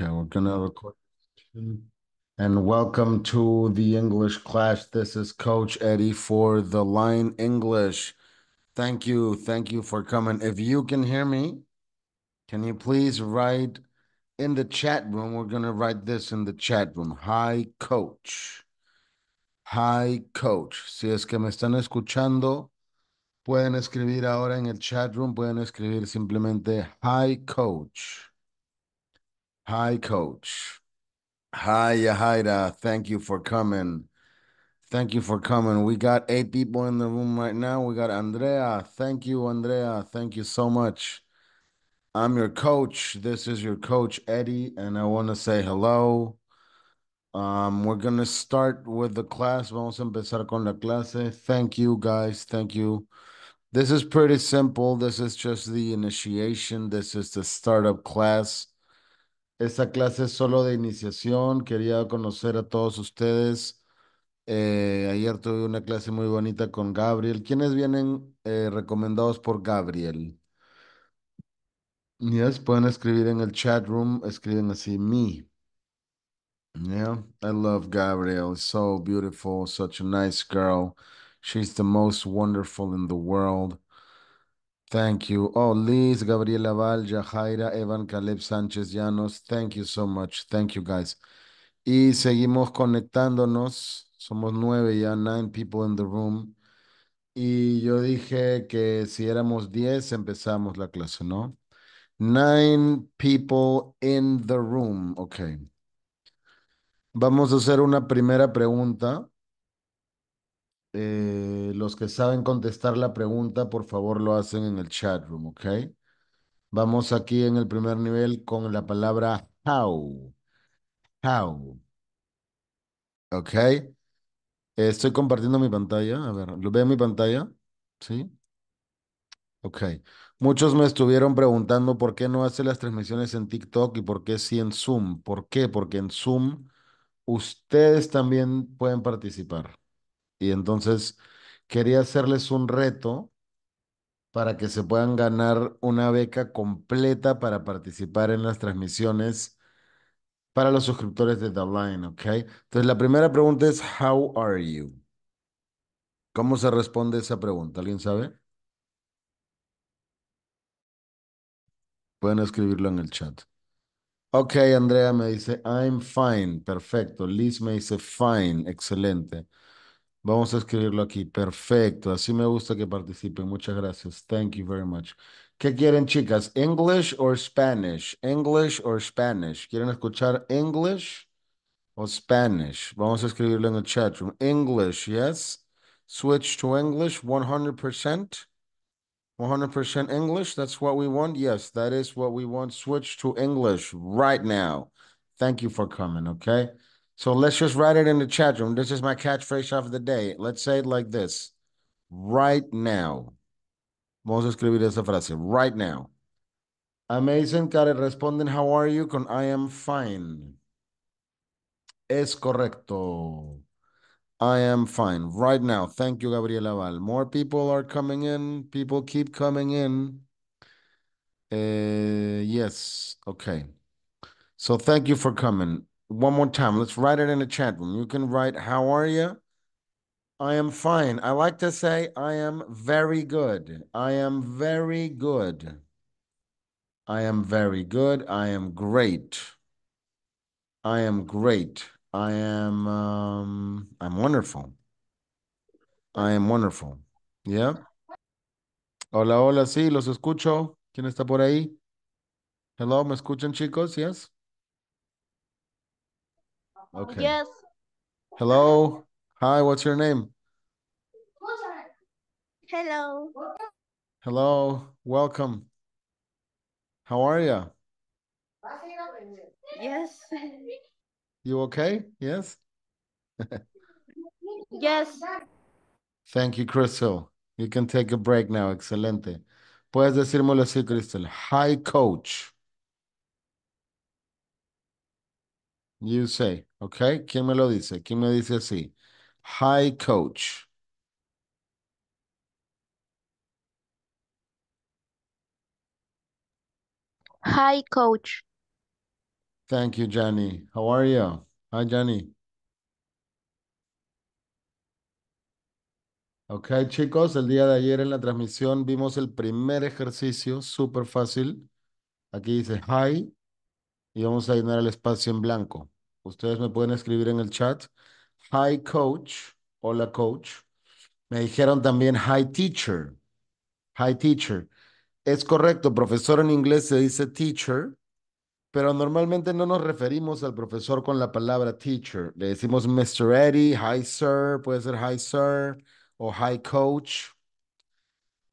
Okay, we're gonna record. And welcome to the English class. This is Coach Eddie for the Line English. Thank you, thank you for coming. If you can hear me, can you please write in the chat room? We're gonna write this in the chat room. Hi, Coach. Hi, Coach. Si es que me están escuchando, pueden escribir ahora en el chat room. Pueden escribir simplemente Hi, Coach. Hi, Coach. Hi, Yahida. Thank you for coming. Thank you for coming. We got eight people in the room right now. We got Andrea. Thank you, Andrea. Thank you so much. I'm your coach. This is your coach, Eddie, and I want to say hello. Um, we're going to start with the class. Vamos a empezar con la clase. Thank you, guys. Thank you. This is pretty simple. This is just the initiation. This is the startup class. Esta clase es solo de iniciación. Quería conocer a todos ustedes. Eh, ayer tuve una clase muy bonita con Gabriel. ¿Quiénes vienen eh, recomendados por Gabriel? Yes, pueden escribir en el chat room, escriben así, me. Yeah, I love Gabriel. So beautiful, such a nice girl. She's the most wonderful in the world. Thank you. Oh, Liz, Gabriela Val, Yahaira, Evan, Caleb Sánchez Llanos. Thank you so much. Thank you, guys. Y seguimos conectándonos. Somos nueve ya, nine people in the room. Y yo dije que si éramos diez, empezamos la clase, ¿no? Nine people in the room. Ok. Vamos a hacer una primera pregunta eh, los que saben contestar la pregunta, por favor lo hacen en el chat room, ¿ok? Vamos aquí en el primer nivel con la palabra how. How. ¿Ok? estoy compartiendo mi pantalla. A ver, ¿lo ven mi pantalla? ¿Sí? Ok. Muchos me estuvieron preguntando por qué no hace las transmisiones en TikTok y por qué sí en Zoom. ¿Por qué? Porque en Zoom ustedes también pueden participar. Y entonces quería hacerles un reto para que se puedan ganar una beca completa para participar en las transmisiones para los suscriptores de The Line, ¿ok? Entonces la primera pregunta es, how are you? ¿Cómo se responde esa pregunta? ¿Alguien sabe? Pueden escribirlo en el chat. Ok, Andrea me dice, I'm fine, perfecto. Liz me dice, fine, excelente. Vamos a escribirlo aquí. Perfecto. Así me gusta que participen. Muchas gracias. Thank you very much. ¿Qué quieren, chicas? ¿English or Spanish? ¿English or Spanish? ¿Quieren escuchar English o Spanish? Vamos a escribirlo en el chat room. English, yes. Switch to English 100%. 100% English. That's what we want. Yes, that is what we want. Switch to English right now. Thank you for coming, okay? So let's just write it in the chat room. This is my catchphrase of the day. Let's say it like this. Right now. Vamos a escribir esa frase. Right now. Amazing, Karen. Responden, how are you? Con I am fine. Es correcto. I am fine. Right now. Thank you, Gabriela Val. More people are coming in. People keep coming in. Uh, yes. Okay. So thank you for coming. One more time. Let's write it in the chat room. You can write, How are you? I am fine. I like to say, I am very good. I am very good. I am very good. I am great. I am great. I am, um, I'm wonderful. I am wonderful. Yeah. Hola, hola. Sí, los escucho. ¿Quién está por ahí? Hello, ¿me escuchan, chicos? Yes. Okay. Yes. Hello. Hi, what's your name? Hello. Hello. Welcome. How are you? Yes. You okay? Yes? yes. Thank you, Crystal. You can take a break now. Excelente. Puedes decírmelo así, Crystal. Hi, coach. You say, okay. ¿Quién me lo dice? ¿Quién me dice así? Hi, coach. Hi, coach. Thank you, Johnny. How are you? Hi, Johnny. Ok, chicos, el día de ayer en la transmisión vimos el primer ejercicio, súper fácil. Aquí dice hi, y vamos a llenar el espacio en blanco. Ustedes me pueden escribir en el chat. Hi, coach. Hola, coach. Me dijeron también hi, teacher. Hi, teacher. Es correcto, profesor en inglés se dice teacher, pero normalmente no nos referimos al profesor con la palabra teacher. Le decimos Mr. Eddie, hi, sir, puede ser hi, sir, o hi, coach.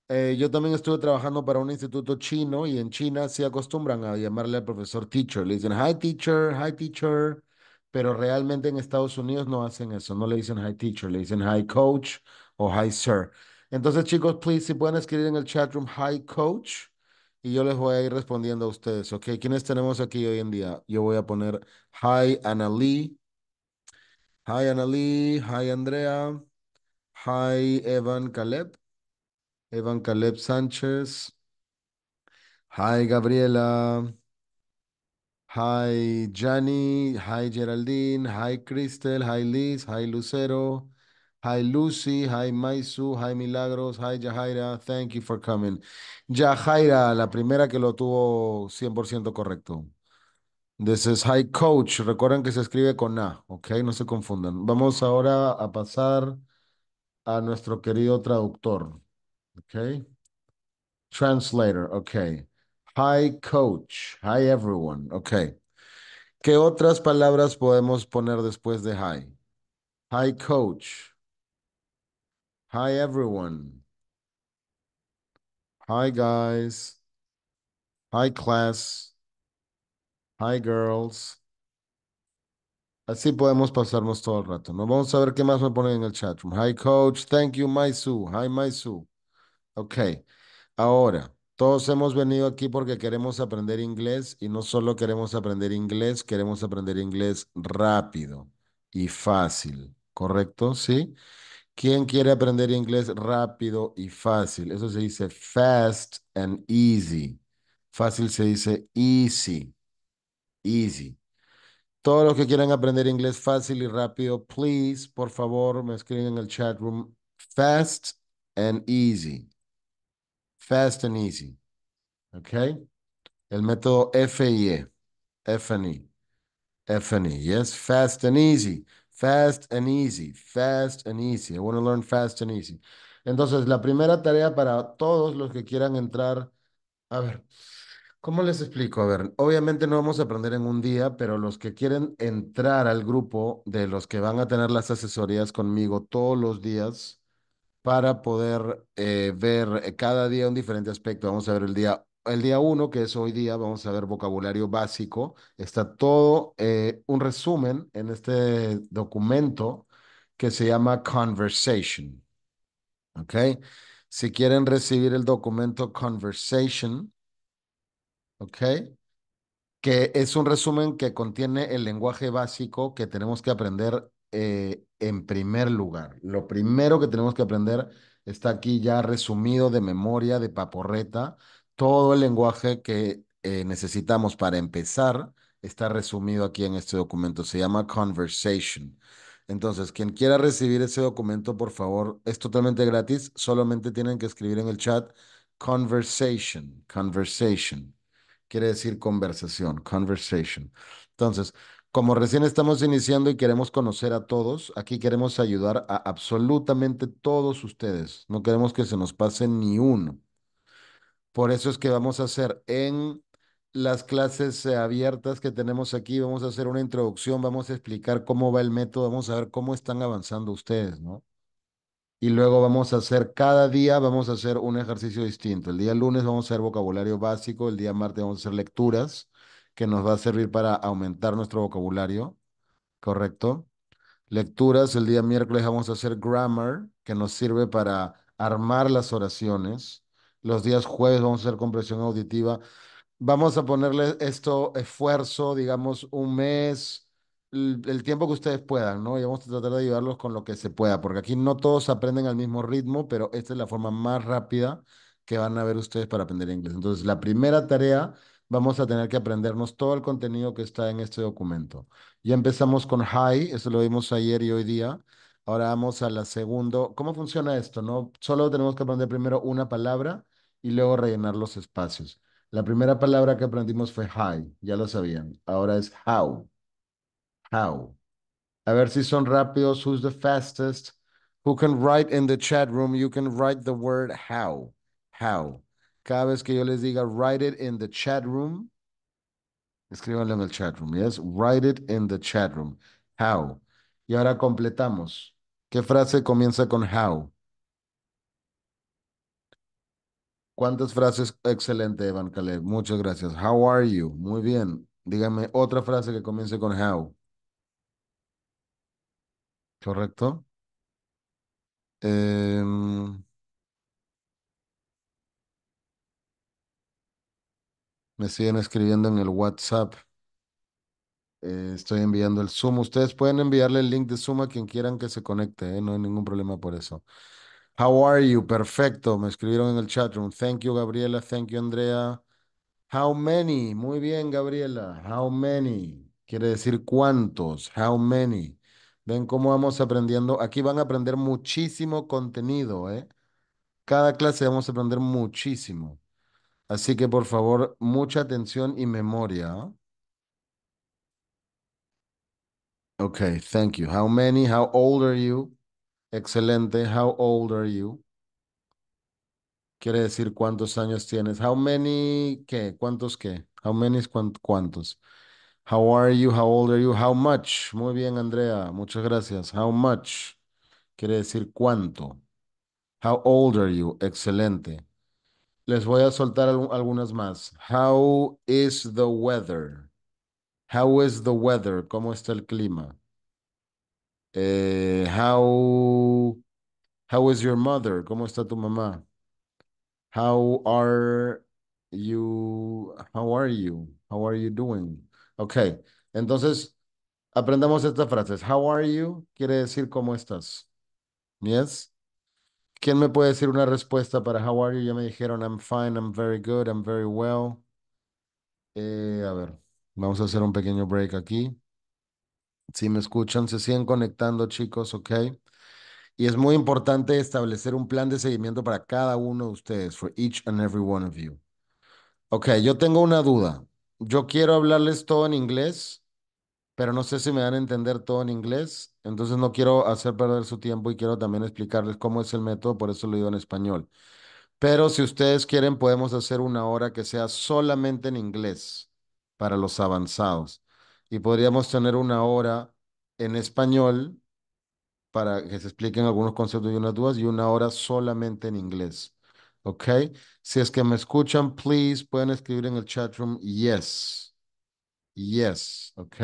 Eh, yo también estuve trabajando para un instituto chino y en China se acostumbran a llamarle al profesor teacher. Le dicen, hi teacher, hi teacher. Pero realmente en Estados Unidos no hacen eso. No le dicen hi teacher, le dicen hi coach o hi sir. Entonces, chicos, please, si pueden escribir en el chat room hi coach y yo les voy a ir respondiendo a ustedes. Ok, ¿quiénes tenemos aquí hoy en día? Yo voy a poner hi Annalie. Hi Annalie, hi Andrea, hi Evan Caleb. Evan Caleb Sánchez. Hi, Gabriela. Hi, Jani. Hi, Geraldine. Hi, Cristel. Hi, Liz. Hi, Lucero. Hi, Lucy. Hi, Maisu. Hi, Milagros. Hi, Yajaira. Thank you for coming. Yahaira, la primera que lo tuvo 100% correcto. This is Hi Coach. Recuerden que se escribe con A, ¿ok? No se confundan. Vamos ahora a pasar a nuestro querido traductor. Okay. Translator. Okay. Hi, coach. Hi, everyone. Okay. ¿Qué otras palabras podemos poner después de hi? Hi, coach. Hi, everyone. Hi, guys. Hi, class. Hi, girls. Así podemos pasarnos todo el rato. No vamos a ver qué más me ponen en el chat Hi, coach. Thank you, Maisu. Hi, Maisu. Ok, ahora, todos hemos venido aquí porque queremos aprender inglés y no solo queremos aprender inglés, queremos aprender inglés rápido y fácil, ¿correcto? ¿Sí? ¿Quién quiere aprender inglés rápido y fácil? Eso se dice fast and easy. Fácil se dice easy. Easy. Todos los que quieran aprender inglés fácil y rápido, please, por favor, me escriben en el chat room fast and easy. Fast and easy. ¿Ok? El método FIE. e e, e. Yes, fast and easy. Fast and easy. Fast and easy. I want to learn fast and easy. Entonces, la primera tarea para todos los que quieran entrar. A ver, ¿cómo les explico? A ver, obviamente no vamos a aprender en un día, pero los que quieren entrar al grupo de los que van a tener las asesorías conmigo todos los días, para poder eh, ver eh, cada día un diferente aspecto. Vamos a ver el día el día 1, que es hoy día, vamos a ver vocabulario básico. Está todo eh, un resumen en este documento que se llama Conversation. ¿Ok? Si quieren recibir el documento Conversation, ¿ok? Que es un resumen que contiene el lenguaje básico que tenemos que aprender eh, en primer lugar. Lo primero que tenemos que aprender está aquí ya resumido de memoria, de paporreta. Todo el lenguaje que eh, necesitamos para empezar está resumido aquí en este documento. Se llama Conversation. Entonces, quien quiera recibir ese documento, por favor, es totalmente gratis. Solamente tienen que escribir en el chat conversation, conversation. Quiere decir conversación, conversation. Entonces, como recién estamos iniciando y queremos conocer a todos, aquí queremos ayudar a absolutamente todos ustedes. No queremos que se nos pase ni uno. Por eso es que vamos a hacer en las clases eh, abiertas que tenemos aquí, vamos a hacer una introducción, vamos a explicar cómo va el método, vamos a ver cómo están avanzando ustedes, ¿no? Y luego vamos a hacer, cada día vamos a hacer un ejercicio distinto. El día lunes vamos a hacer vocabulario básico, el día martes vamos a hacer lecturas que nos va a servir para aumentar nuestro vocabulario, ¿correcto? Lecturas, el día miércoles vamos a hacer grammar, que nos sirve para armar las oraciones. Los días jueves vamos a hacer compresión auditiva. Vamos a ponerle esto esfuerzo, digamos, un mes, el, tiempo que ustedes puedan, ¿no? Y vamos a tratar de ayudarlos con lo que se pueda, porque aquí no todos aprenden al mismo ritmo, pero esta es la forma más rápida que van a ver ustedes para aprender inglés. Entonces, la primera tarea vamos a tener que aprendernos todo el contenido que está en este documento. Ya empezamos con hi, eso lo vimos ayer y hoy día. Ahora vamos a la segunda. ¿Cómo funciona esto? No? Solo tenemos que aprender primero una palabra y luego rellenar los espacios. La primera palabra que aprendimos fue hi, ya lo sabían. Ahora es how. How. A ver si son rápidos. Who's the fastest? Who can write in the chat room? You can write the word how. How. Cada vez que yo les diga write it in the chat room, escríbanlo en el chat room. Yes, write it in the chat room. How. Y ahora completamos. ¿Qué frase comienza con how? ¿Cuántas frases? Excelente, Evan Caleb. Muchas gracias. How are you? Muy bien. Dígame otra frase que comience con how. ¿Correcto? Em, Me siguen escribiendo en el WhatsApp. Eh, estoy enviando el Zoom. Ustedes pueden enviarle el link de Zoom a quien quieran que se conecte. ¿eh? No hay ningún problema por eso. How are you? Perfecto. Me escribieron en el chat room. Thank you, Gabriela. Thank you, Andrea. How many? Muy bien, Gabriela. How many? Quiere decir cuántos. How many? Ven cómo vamos aprendiendo. Aquí van a aprender muchísimo contenido, ¿eh? Cada clase vamos a aprender muchísimo. Así que por favor, mucha atención y memoria. ¿ah? Okay, thank you. How many? How old are you? Excelente. How old are you? Quiere decir cuántos años tienes. How many qué? ¿Cuántos qué? How many cuántos? How are you? How old are you? How much? Muy bien, Andrea. Muchas gracias. How much? Quiere decir cuánto. How old are you? Excelente. Les voy a soltar algunas más. How is the weather? How is the weather? ¿Cómo está el clima? Eh, how, how is your mother? ¿Cómo está tu mamá? How are you? How are you? How are you doing? Ok, entonces aprendamos estas frases. How are you quiere decir cómo estás. Yes. ¿Quién me puede decir una respuesta para how are you? Ya me dijeron I'm fine, I'm very good, I'm very well. Eh, a ver, vamos a hacer un pequeño break aquí. Si me escuchan, se siguen conectando, chicos, ok. Y es muy importante establecer un plan de seguimiento para cada uno de ustedes, for each and every one of you. Ok, yo tengo una duda. Yo quiero hablarles todo en inglés pero no sé si me dan a entender todo en inglés, entonces no quiero hacer perder su tiempo y quiero también explicarles cómo es el método, por eso lo digo en español. Pero si ustedes quieren, podemos hacer una hora que sea solamente en inglés para los avanzados. Y podríamos tener una hora en español para que se expliquen algunos conceptos y unas dudas y una hora solamente en inglés. ¿Ok? Si es que me escuchan, please pueden escribir en el chat room yes. Yes, ok.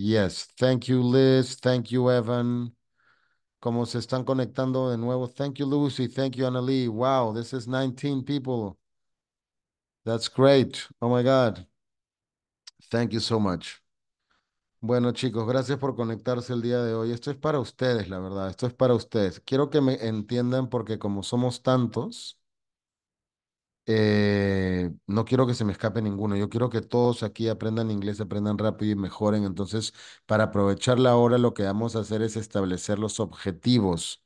Yes, thank you Liz, thank you Evan. Como se están conectando de nuevo. Thank you Lucy, thank you Annalie. Wow, this is 19 people. That's great. Oh my God. Thank you so much. Bueno, chicos, gracias por conectarse el día de hoy. Esto es para ustedes, la verdad. Esto es para ustedes. Quiero que me entiendan porque como somos tantos, eh, no quiero que se me escape ninguno. Yo quiero que todos aquí aprendan inglés, aprendan rápido y mejoren. Entonces, para aprovechar la hora, lo que vamos a hacer es establecer los objetivos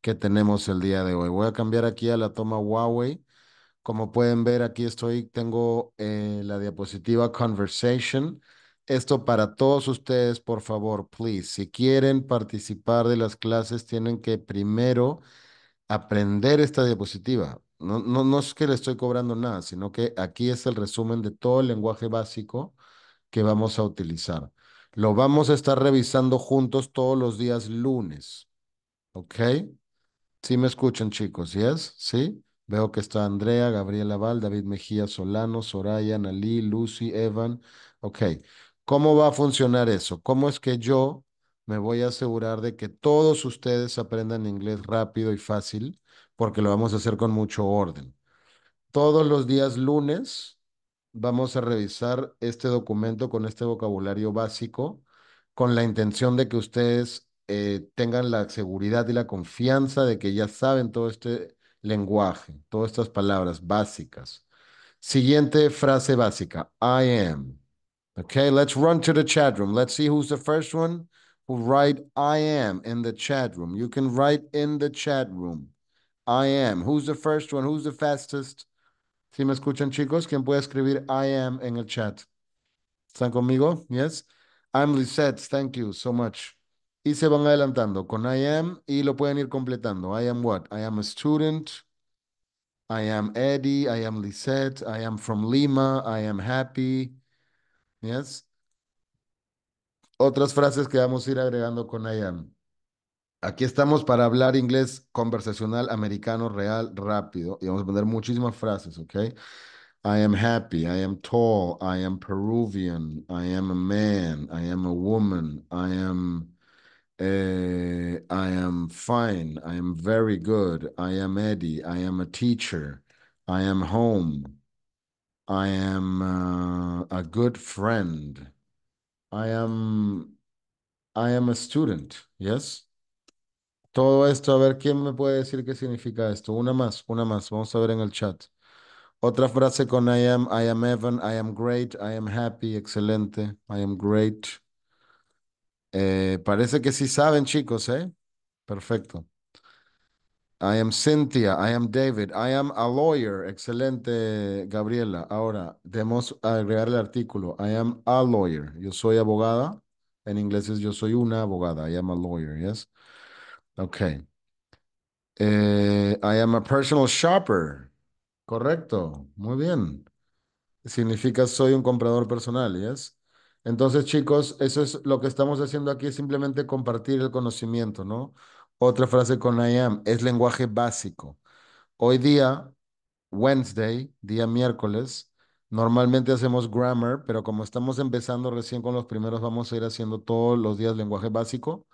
que tenemos el día de hoy. Voy a cambiar aquí a la toma Huawei. Como pueden ver, aquí estoy, tengo eh, la diapositiva Conversation. Esto para todos ustedes, por favor, please. Si quieren participar de las clases, tienen que primero aprender esta diapositiva no, es que le estoy cobrando nada, sino que aquí es el resumen de todo el lenguaje básico que vamos a utilizar. Lo vamos a estar revisando juntos todos los días lunes. ¿Ok? Sí me escuchan, chicos, ¿sí es? ¿Sí? Veo que está Andrea, Gabriel Val, David Mejía Solano, Soraya, Nalí, Lucy, Evan. Ok. ¿Cómo va a funcionar eso? ¿Cómo es que yo me voy a asegurar de que todos ustedes aprendan inglés rápido y fácil? porque lo vamos a hacer con mucho orden. Todos los días lunes vamos a revisar este documento con este vocabulario básico, con la intención de que ustedes eh, tengan la seguridad y la confianza de que ya saben todo este lenguaje, todas estas palabras básicas. Siguiente frase básica, I am. Okay, let's run to the chat room. Let's see who's the first one who write I am in the chat room. You can write in the chat room. I am. Who's the first one? Who's the fastest? Si me escuchan, chicos, ¿quién puede escribir I am en el chat? ¿Están conmigo? Yes. I'm Lisette. Thank you so much. Y se van adelantando con I am y lo pueden ir completando. I am what? I am a student. I am Eddie. I am Lisette. I am from Lima. I am happy. Yes. Otras frases que vamos a ir agregando con I am. Aquí estamos para hablar inglés conversacional americano real rápido y vamos a poner muchísimas frases, ¿ok? I am happy, I am tall, I am Peruvian, I am a man, I am a woman, I am uh, I am fine, I am very good, I am Eddie, I am a teacher, I am home, I am uh, a good friend, I am I am a student, yes? Todo esto, a ver quién me puede decir qué significa esto. Una más, una más. Vamos a ver en el chat. Otra frase con I am, I am Evan, I am great, I am happy, excelente, I am great. Eh, parece que sí saben, chicos, ¿eh? Perfecto. I am Cynthia, I am David, I am a lawyer. Excelente, Gabriela. Ahora, debemos agregar el artículo. I am a lawyer. Yo soy abogada. En inglés es yo soy una abogada. I am a lawyer, ¿yes? Okay. Eh, I am a personal shopper. Correcto. Muy bien. Significa soy un comprador personal, ¿yes? Entonces, chicos, eso es lo que estamos haciendo aquí, es simplemente compartir el conocimiento, ¿no? Otra frase con I am, es lenguaje básico. Hoy día, Wednesday, día miércoles, normalmente hacemos grammar, pero como estamos empezando recién con los primeros, vamos a ir haciendo todos los días lenguaje básico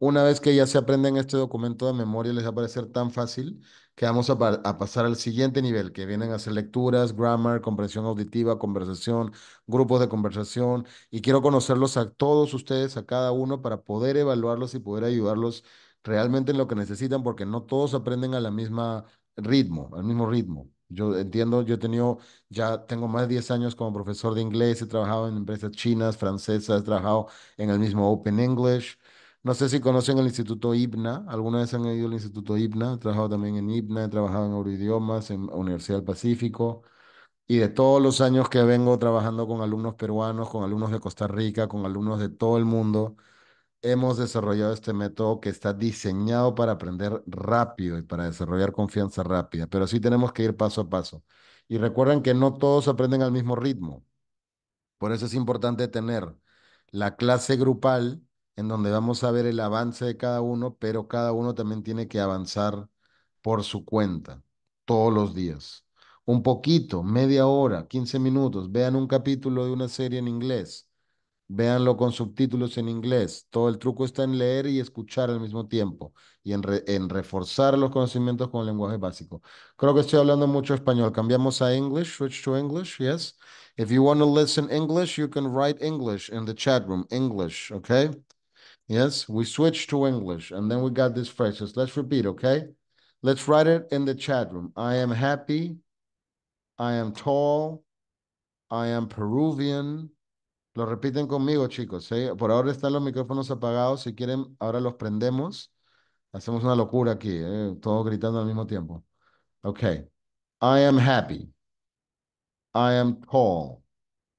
una vez que ya se aprenden este documento de memoria, les va a parecer tan fácil que vamos a, pasar al siguiente nivel, que vienen a hacer lecturas, grammar, comprensión auditiva, conversación, grupos de conversación, y quiero conocerlos a todos ustedes, a cada uno, para poder evaluarlos y poder ayudarlos realmente en lo que necesitan, porque no todos aprenden a la misma ritmo, al mismo ritmo. Yo entiendo, yo he tenido, ya tengo más de 10 años como profesor de inglés, he trabajado en empresas chinas, francesas, he trabajado en el mismo Open English, no sé si conocen el Instituto IBNA, alguna vez han ido al Instituto IBNA, he trabajado también en IBNA, he trabajado en Euroidiomas, en Universidad del Pacífico, y de todos los años que vengo trabajando con alumnos peruanos, con alumnos de Costa Rica, con alumnos de todo el mundo, hemos desarrollado este método que está diseñado para aprender rápido y para desarrollar confianza rápida, pero sí tenemos que ir paso a paso. Y recuerden que no todos aprenden al mismo ritmo. Por eso es importante tener la clase grupal en donde vamos a ver el avance de cada uno, pero cada uno también tiene que avanzar por su cuenta todos los días. Un poquito, media hora, 15 minutos, vean un capítulo de una serie en inglés, véanlo con subtítulos en inglés. Todo el truco está en leer y escuchar al mismo tiempo y en, reforzar los conocimientos con el lenguaje básico. Creo que estoy hablando mucho español. Cambiamos a English, switch to English, yes. If you want to listen English, you can write English in the chat room, English, okay? Yes, we switched to English and then we got these phrases. Let's repeat, okay? Let's write it in the chat room. I am happy. I am tall. I am Peruvian. Lo repiten conmigo, chicos. ¿eh? Por ahora están los micrófonos apagados. Si quieren, ahora los prendemos. Hacemos una locura aquí, ¿eh? todos gritando al mismo tiempo. Okay. I am happy. I am tall.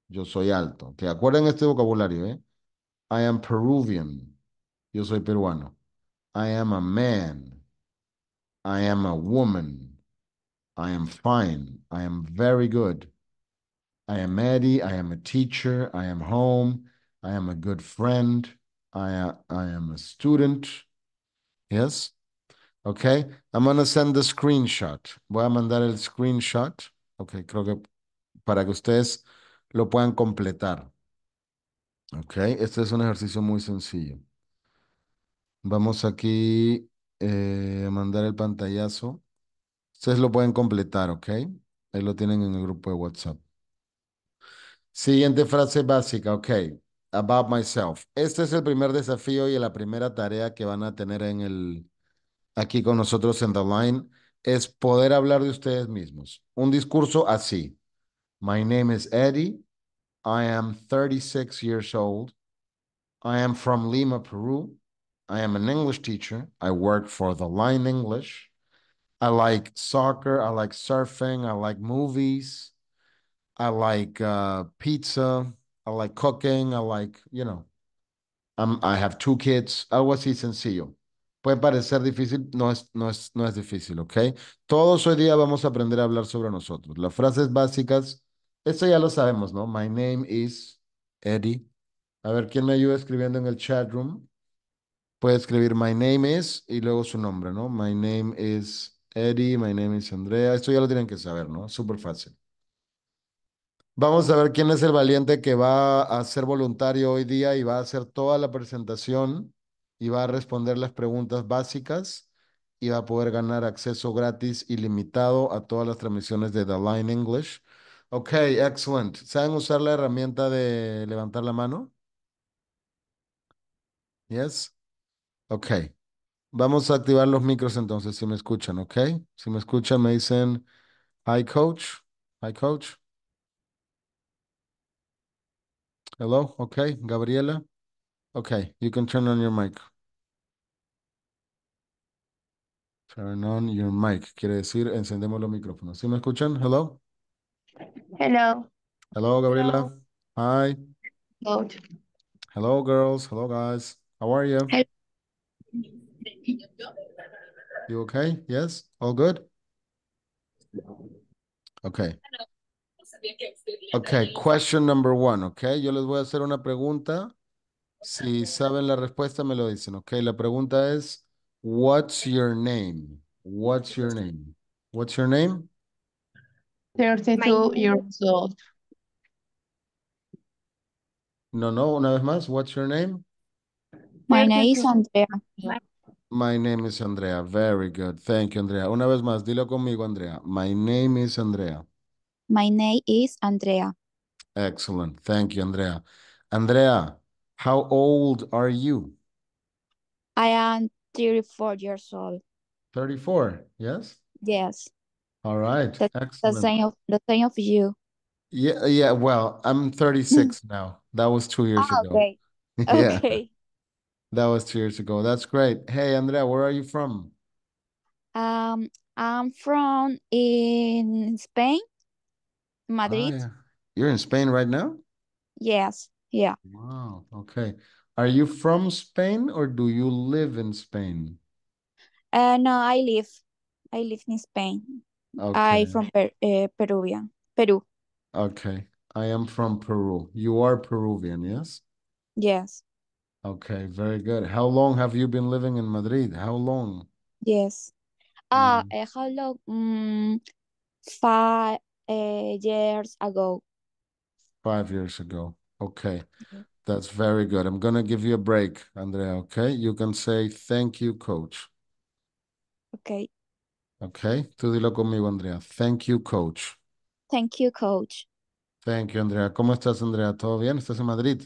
Yo soy alto. ¿Te acuerden este vocabulario, eh? I am Peruvian. Yo soy peruano. I am a man. I am a woman. I am fine. I am very good. I am Eddie. I am a teacher. I am home. I am a good friend. I, I am a student. Yes? Okay. I'm going to send the screenshot. Voy a mandar el screenshot. Ok, creo que para que ustedes lo puedan completar. Ok, este es un ejercicio muy sencillo. Vamos aquí eh, a mandar el pantallazo. Ustedes lo pueden completar, ¿ok? Ahí lo tienen en el grupo de WhatsApp. Siguiente frase básica, ok. About myself. Este es el primer desafío y la primera tarea que van a tener en el, aquí con nosotros en The Line es poder hablar de ustedes mismos. Un discurso así. My name is Eddie. I am 36 years old. I am from Lima, Peru. I am an English teacher. I work for the Line English. I like soccer. I like surfing. I like movies. I like uh, pizza. I like cooking. I like, you know, I'm, I have two kids. Algo así sencillo. Puede parecer difícil, no es, no, es, no es difícil, ¿ok? Todos hoy día vamos a aprender a hablar sobre nosotros. Las frases básicas, esto ya lo sabemos, ¿no? My name is Eddie. A ver, ¿quién me ayuda escribiendo en el chat room? puede escribir My name is y luego su nombre, ¿no? My name is Eddie, my name is Andrea. Esto ya lo tienen que saber, ¿no? Súper fácil. Vamos a ver quién es el valiente que va a ser voluntario hoy día y va a hacer toda la presentación y va a responder las preguntas básicas y va a poder ganar acceso gratis ilimitado a todas las transmisiones de The Line English. Ok, excellent. ¿Saben usar la herramienta de levantar la mano? Yes. Ok. Vamos a activar los micros entonces, si me escuchan, ¿ok? Si me escuchan, me dicen, hi coach, hi coach. Hello, ok, Gabriela. Ok, you can turn on your mic. Turn on your mic, quiere decir encendemos los micrófonos. Si me escuchan? Hello. Hello. Hello, Gabriela. Hi. Hello. Hello, girls. Hello, guys. How are you? You okay? Yes? All good? Okay. Okay, question number one, okay? Yo les voy a hacer una pregunta. Si saben la respuesta, me lo dicen, okay? La pregunta es, what's your name? What's your name? What's your name? 32 years old. No, no, una vez más, what's your name? My name is Andrea. My name is Andrea. Very good. Thank you, Andrea. Una vez más, dilo conmigo, Andrea. My name is Andrea. My name is Andrea. Excellent. Thank you, Andrea. Andrea, how old are you? I am 34 years old. 34, yes? Yes. All right. The, Excellent. The same of the same of you. Yeah, yeah. Well, I'm 36 now. That was two years oh, ago. Okay. yeah. Okay. That was two years ago. That's great. Hey, Andrea, where are you from? Um, I'm from in Spain, Madrid. Oh, yeah. You're in Spain right now? Yes. Yeah. Wow. Okay. Are you from Spain or do you live in Spain? Uh, no, I live. I live in Spain. Okay. I from per uh, eh, Peruvian. Peru. Okay. I am from Peru. You are Peruvian, yes? Yes. Okay, very good. How long have you been living in Madrid? How long? Yes. Ah, mm. uh how long? Mm, five uh, years ago. Five years ago. Okay. okay. Mm-hmm. That's very good. I'm going to give you a break, Andrea, okay? You can say thank you, coach. Okay. Okay. Tú dilo conmigo, Andrea. Thank you, coach. Thank you, coach. Thank you, Andrea. ¿Cómo estás, Andrea? ¿Todo bien? ¿Estás en Madrid?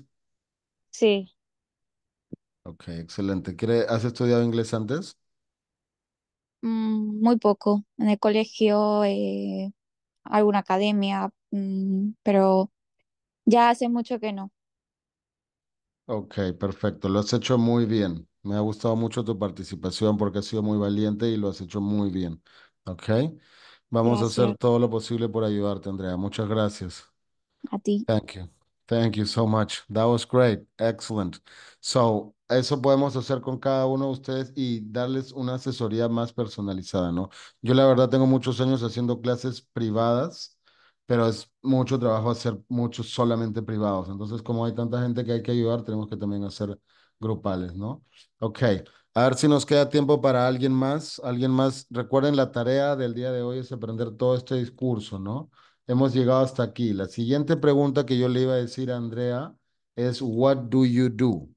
Sí. Ok, excelente. ¿Has estudiado inglés antes? Mm, muy poco. En el colegio, eh, alguna academia, mm, pero ya hace mucho que no. Ok, perfecto. Lo has hecho muy bien. Me ha gustado mucho tu participación porque has sido muy valiente y lo has hecho muy bien. Ok, vamos a hacer todo lo posible por ayudarte, Andrea. Muchas gracias. a ti. Thank you. Thank you so much. That was great. Excellent. So, eso podemos hacer con cada uno de ustedes y darles una asesoría más personalizada, ¿no? Yo la verdad tengo muchos años haciendo clases privadas, pero es mucho trabajo hacer muchos solamente privados. Entonces, como hay tanta gente que hay que ayudar, tenemos que también hacer grupales, ¿no? Ok, a ver si nos queda tiempo para alguien más. Alguien más, recuerden la tarea del día de hoy es aprender todo este discurso, ¿no? Hemos llegado hasta aquí. La siguiente pregunta que yo le iba a decir a Andrea es, what do you do?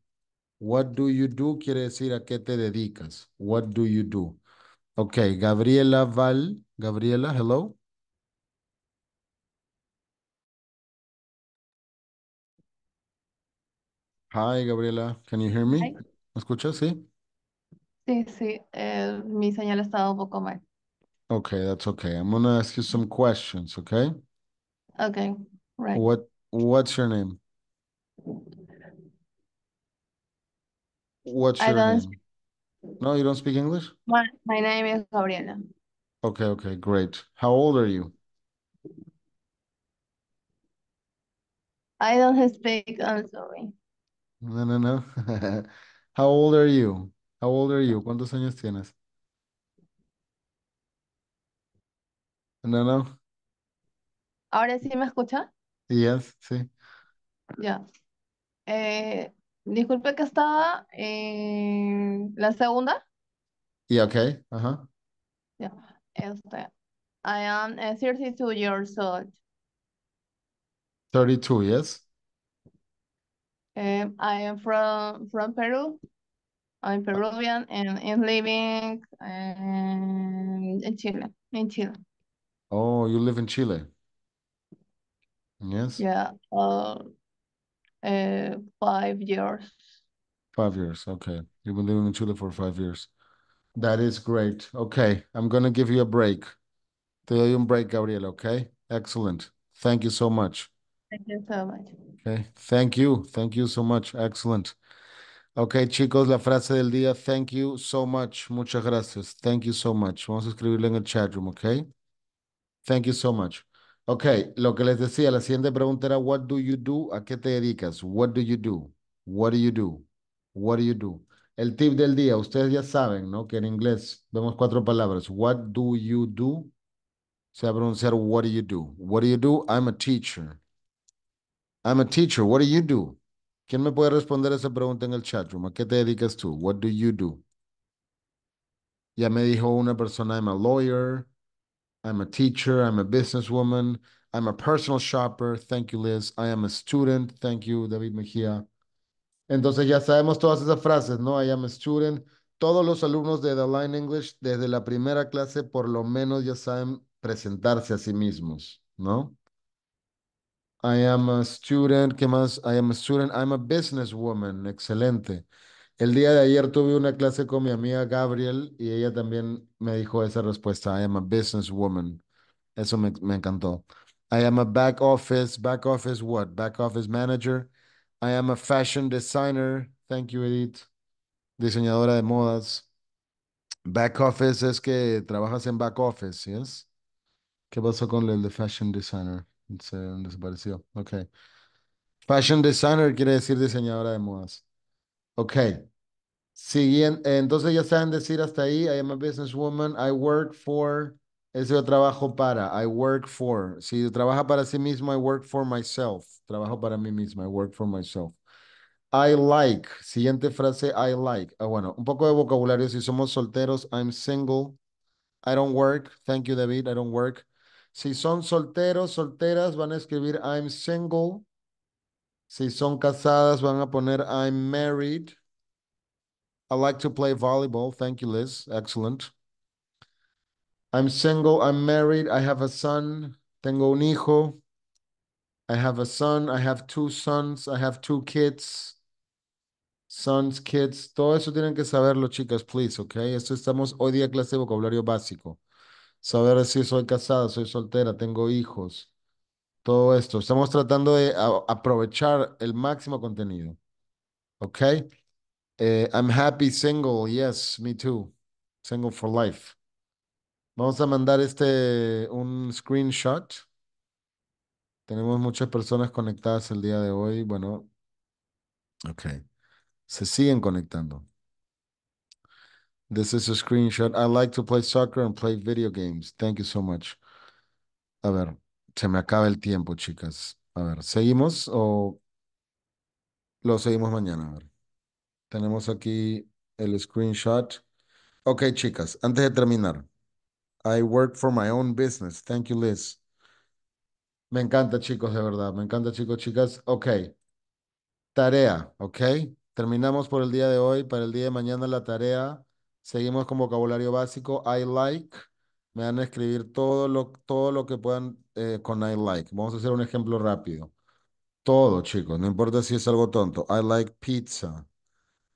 What do you do? Quiere decir a qué te dedicas. What do you do? Okay, Gabriela Val. Gabriela, hello. Hi, Gabriela. Can you hear me? ¿Me escuchas? Sí. Sí, sí. Eh, mi señal está un poco mal. Okay, that's okay. I'm gonna ask you some questions, okay? Okay, right. What What's your name? What's I your don't name? No, you don't speak English? My, my name is Gabriela. Okay, okay, great. How old are you? I don't speak, I'm sorry. No, no, no. How old are you? How old are you? ¿Cuántos años tienes? No, no. ¿Ahora sí me escucha? Yes, sí. Ya. Yeah. Eh, Disculpe que estaba en la segunda. Yeah, okay. Ajá. Ya, este, I am 32 years old. 32, yes. Um, I am from from Peru. I'm Peruvian and I'm living eh, in Chile. Chile. Oh, you live in Chile. Yes. Yeah. Uh, uh, five years. Five years, okay. You've been living in Chile for five years. That is great. Okay, I'm going to give you a break. Te doy un break, Gabriela, okay? Excellent. Thank you so much. Thank you so much. Okay, thank you. Thank you so much. Excellent. Ok, chicos, la frase del día, thank you so much. Muchas gracias. Thank you so much. Vamos a escribirla en el chat room, ok? Thank you so much. Ok, lo que les decía, la siguiente pregunta era, what do you do? ¿A qué te dedicas? What do you do? What do you do? What do you do? El tip del día, ustedes ya saben, ¿no? Que en inglés vemos cuatro palabras. What do you do? Se va a pronunciar what do you do? What do you do? I'm a teacher. I'm a teacher. What do you do? ¿Quién me puede responder esa pregunta en el chat room? ¿A qué te dedicas tú? What do you do? Ya me dijo una persona, I'm a lawyer. I'm a teacher. I'm a businesswoman. I'm a personal shopper. Thank you, Liz. I am a student. Thank you, David Mejía. Entonces ya sabemos todas esas frases, ¿no? I am a student. Todos los alumnos de The Line English, desde la primera clase, por lo menos ya saben presentarse a sí mismos, ¿no? I am a student. ¿Qué más? I am a student. I'm a businesswoman. Excelente. El día de ayer tuve una clase con mi amiga Gabriel y ella también me dijo esa respuesta, I am a businesswoman. Eso me, encantó. I am a back office, back office what? Back office manager. I am a fashion designer. Thank you, Edith. Diseñadora de modas. Back office es que trabajas en back office, ¿sí? Yes? ¿Qué pasó con el de fashion designer? Se desapareció. Ok. Fashion designer quiere decir diseñadora de modas. Ok. Siguiente, entonces ya saben decir hasta ahí, I am a businesswoman, I work for, ese yo trabajo para, I work for. Si trabaja para sí mismo, I work for myself. Trabajo para mí mismo, I work for myself. I like, siguiente frase, I like. Ah, bueno, un poco de vocabulario, si somos solteros, I'm single, I don't work, thank you David, I don't work. Si son solteros, solteras, van a escribir I'm single, si son casadas, van a poner I'm married. I like to play volleyball. Thank you, Liz. Excellent. I'm single. I'm married. I have a son. Tengo un hijo. I have a son. I have two sons. I have two kids. Sons, kids. Todo eso tienen que saberlo, chicas, please, okay. Esto estamos hoy día clase de vocabulario básico. Saber si soy casada, soy soltera, tengo hijos todo esto. Estamos tratando de aprovechar el máximo contenido. ¿Ok? Eh, I'm happy single. Yes, me too. Single for life. Vamos a mandar este, un screenshot. Tenemos muchas personas conectadas el día de hoy. Bueno, ok. Se siguen conectando. This is a screenshot. I like to play soccer and play video games. Thank you so much. A ver se me acaba el tiempo, chicas. A ver, ¿seguimos o lo seguimos mañana? Tenemos aquí el screenshot. Ok, chicas, antes de terminar. I work for my own business. Thank you, Liz. Me encanta, chicos, de verdad. Me encanta, chicos, chicas. Ok. Tarea, ok. Terminamos por el día de hoy. Para el día de mañana la tarea. Seguimos con vocabulario básico. I like. me van a escribir todo lo, todo lo que puedan eh, con I like. Vamos a hacer un ejemplo rápido. Todo, chicos, no importa si es algo tonto. I like pizza.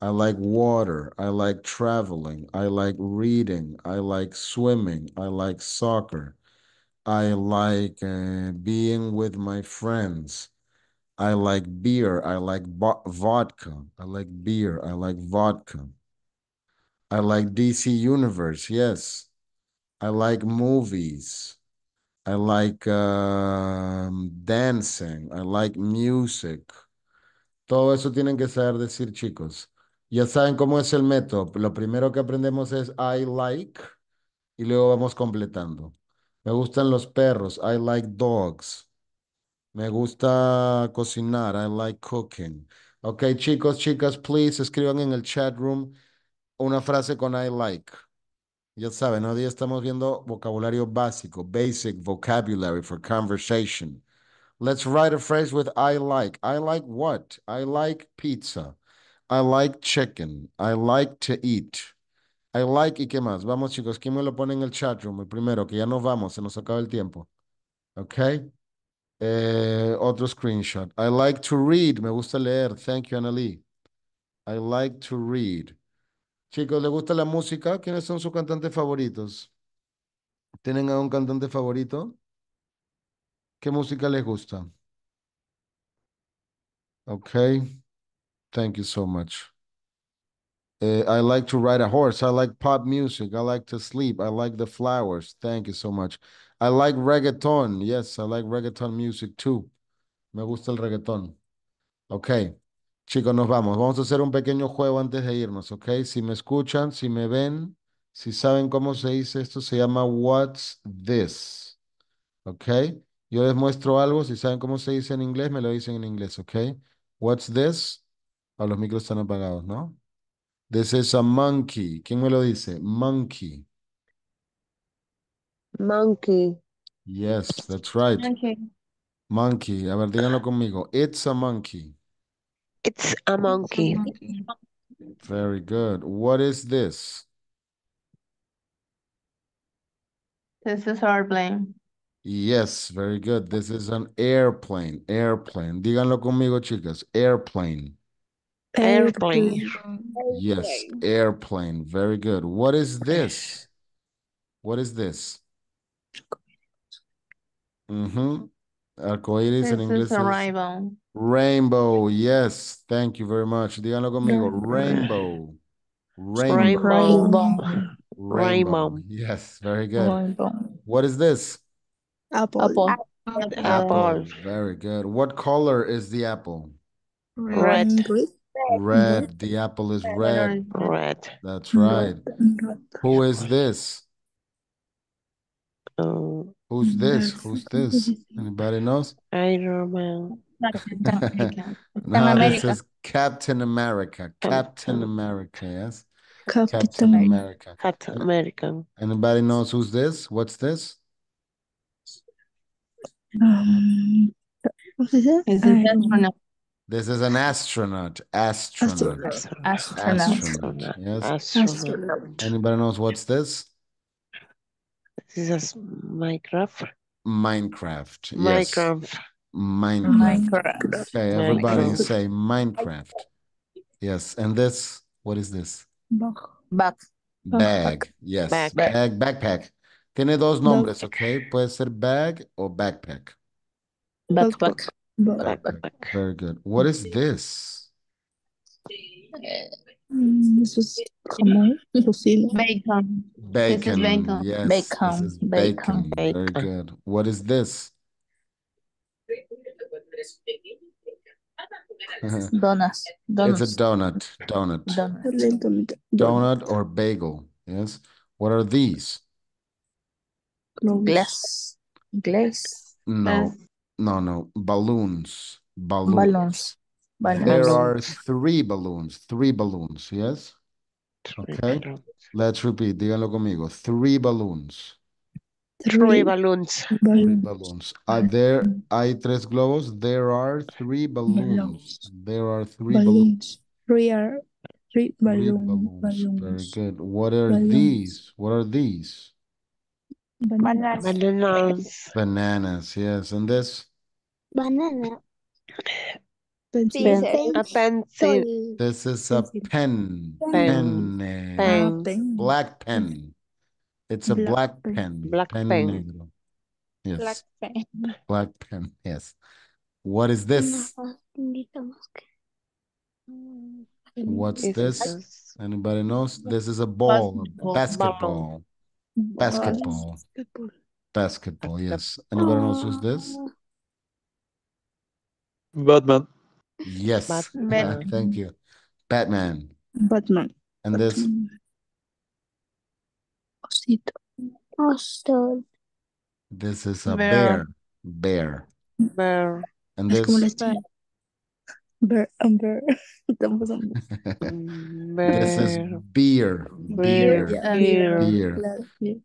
I like water. I like traveling. I like reading. I like swimming. I like soccer. I like uh, being with my friends. I like beer. I like vodka. I like beer. I like vodka. I like DC Universe. Yes. I like movies. I like um, dancing. I like music. Todo eso tienen que saber decir, chicos. Ya saben cómo es el método. Lo primero que aprendemos es I like y luego vamos completando. Me gustan los perros. I like dogs. Me gusta cocinar. I like cooking. Ok, chicos, chicas, please escriban en el chat room una frase con I like. Ya saben, hoy día estamos viendo vocabulario básico, basic vocabulary for conversation. Let's write a phrase with I like. I like what? I like pizza. I like chicken. I like to eat. I like y qué más. Vamos chicos, ¿quién me lo pone en el chat room? El primero, que ya nos vamos, se nos acaba el tiempo. Ok. Eh, otro screenshot. I like to read. Me gusta leer. Thank you, Annalie. I like to read. Chicos, ¿les gusta la música? ¿Quiénes son sus cantantes favoritos? ¿Tienen algún cantante favorito? ¿Qué música les gusta? Okay. Thank you so much. Eh, I like to ride a horse. I like pop music. I like to sleep. I like the flowers. Thank you so much. I like reggaeton. Yes, I like reggaeton music too. Me gusta el reggaeton. Okay. Chicos, nos vamos. Vamos a hacer un pequeño juego antes de irnos, ¿ok? Si me escuchan, si me ven, si saben cómo se dice esto, se llama What's This, ¿ok? Yo les muestro algo, si saben cómo se dice en inglés, me lo dicen en inglés, ¿ok? What's this? A ah, los micros están apagados, ¿no? This is a monkey. ¿Quién me lo dice? Monkey. Monkey. Yes, that's right. Monkey. Monkey. A ver, díganlo conmigo. It's a monkey. It's a monkey. Very good. What is this? This is airplane. Yes, very good. This is an airplane. Airplane. Díganlo conmigo, chicas. Airplane. Airplane. Yes, airplane. Very good. What is this? What is this? Mm-hmm. Arcoiris in English. Is rainbow. Rainbow. Yes. Thank you very much. Diana conmigo. Rainbow. Rainbow. Rainbow. Rainbow. Rainbow. Yes. Very good. Rainbow. What is this? Apple. Apple. Apple. Very good. What color is the apple? Red. Red. Red. The apple is red. Red. That's right. Red. Who is this? Um, Who's this? Who's this? Anybody knows? Iron Man. no, this is Captain America. Captain America, yes. Captain, America. Captain America. Anybody knows who's this? What's this? Um, what is it This is an astronaut. Astronaut. Astronaut. Astronaut. astronaut. astronaut. Yes. Astronaut. Anybody knows what's this? This is Minecraft. Minecraft. Yes. Minecraft. Minecraft. Okay, everybody Minecraft. say Minecraft. Yes, and this, what is this? Bag. Bag. Yes. Back. Bag. Backpack. Tiene dos nombres, okay? Puede ser bag or backpack. Backpack. Backpack. Very good. What is this? Eh, Mm, this is jamon. Bacon. Bacon. This is bacon. Yes, bacon. This bacon. bacon. Very good. What is this? Donuts. Donuts. It's a donut. Donut. Donut. Donut or bagel. Yes. What are these? Glass. Glass. No. No, no. Balloons. Balloons. Balloons. There are three balloons, three balloons, yes? Okay, let's repeat, díganlo conmigo, three balloons. Three balloons. Three balloons. Are there, hay tres globos, there are three balloons. There are three balloons. Three are, three balloons. Very good. What are these? What are these? Bananas. Bananas. Bananas, yes. And this? Banana. Pencil. pencil. A pencil. This is a pen. Pen. pen. pen. Black pen. It's a black, black pen. Black pen. pen. Yes. Black pen. Black pen. Yes. What is this? What's this? Anybody knows? This is a ball. Basketball. Basketball. Basketball. Basketball. Basketball. Yes. Anybody knows who's this? Batman. Yes. Batman. Uh, thank you. Batman. Batman. And this? Osito. This is a bear. Bear. Bear. And this? Bear. Bear. bear. Mm, is beer. Beer. Beer.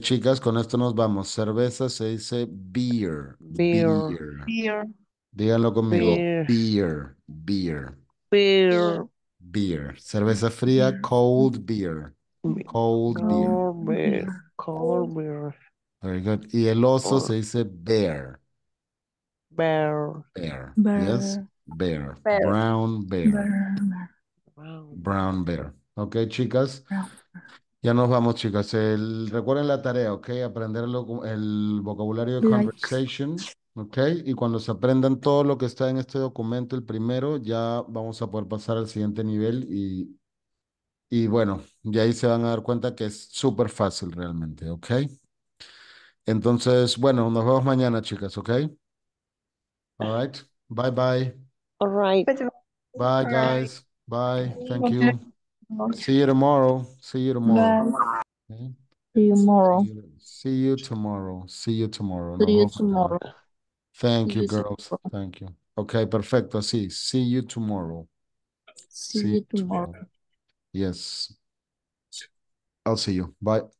chicas, con esto nos vamos. Cerveza se dice beer. Beer. beer. Díganlo conmigo. Beer. Beer. Beer. Beer. Cerveza fría, mm. cold beer. Cold, beer. Cold beer. Very good. Y el oso se dice bear. Bear. Bear. bear. Yes. Bear. Brown bear. Brown bear. Ok, chicas. Ya nos vamos, chicas. recuerden la tarea, ok? Aprender el, vocabulario de conversation. ¿ok? Y cuando se aprendan todo lo que está en este documento, el primero, ya vamos a poder pasar al siguiente nivel y, y bueno, de ahí se van a dar cuenta que es súper fácil realmente, ¿ok? Entonces, bueno, nos vemos mañana, chicas, ¿ok? All right. Bye bye. All right. Bye, guys. Bye. Thank you. See you tomorrow. See you tomorrow. See you tomorrow. See you tomorrow. See you tomorrow. See you tomorrow. Thank you, girls. Thank you. Okay, perfecto. Así, see you tomorrow. See, see you tomorrow. tomorrow. Yes. I'll see you. Bye.